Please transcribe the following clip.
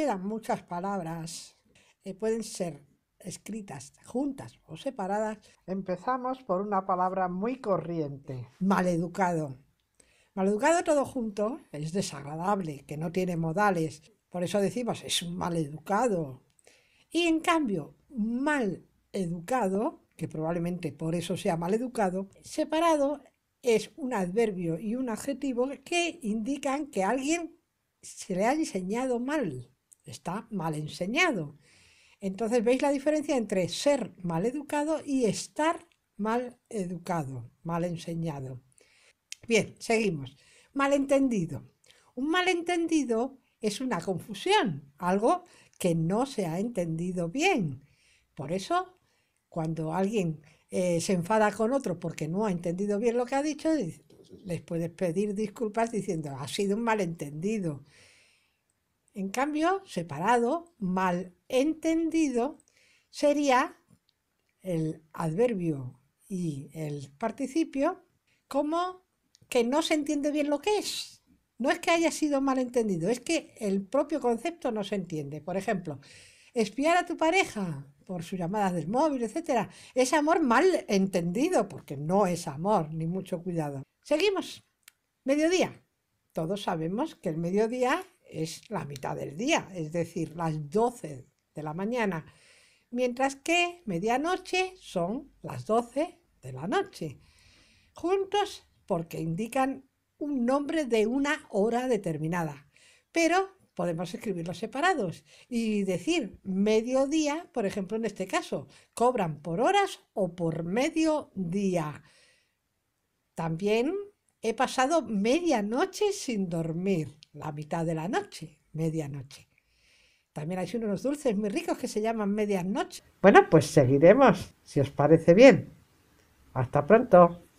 quedan muchas palabras que eh, pueden ser escritas juntas o separadas. Empezamos por una palabra muy corriente. Maleducado. Maleducado todo junto es desagradable, que no tiene modales. Por eso decimos es un maleducado. Y en cambio, mal educado, que probablemente por eso sea maleducado, separado es un adverbio y un adjetivo que indican que alguien se le ha enseñado mal está mal enseñado. Entonces, ¿veis la diferencia entre ser mal educado y estar mal educado, mal enseñado? Bien, seguimos. Malentendido. Un malentendido es una confusión, algo que no se ha entendido bien. Por eso, cuando alguien eh, se enfada con otro porque no ha entendido bien lo que ha dicho, les puedes pedir disculpas diciendo, ha sido un malentendido. En cambio, separado, mal entendido, sería el adverbio y el participio como que no se entiende bien lo que es. No es que haya sido mal entendido, es que el propio concepto no se entiende. Por ejemplo, espiar a tu pareja por sus llamadas de móvil, etc. es amor mal entendido, porque no es amor, ni mucho cuidado. Seguimos. Mediodía. Todos sabemos que el mediodía es la mitad del día, es decir, las 12 de la mañana, mientras que medianoche son las 12 de la noche. Juntos porque indican un nombre de una hora determinada, pero podemos escribirlos separados y decir mediodía, por ejemplo, en este caso, cobran por horas o por día. También he pasado media noche sin dormir, la mitad de la noche, media noche. También hay unos dulces muy ricos que se llaman medianoche. Bueno, pues seguiremos, si os parece bien. Hasta pronto.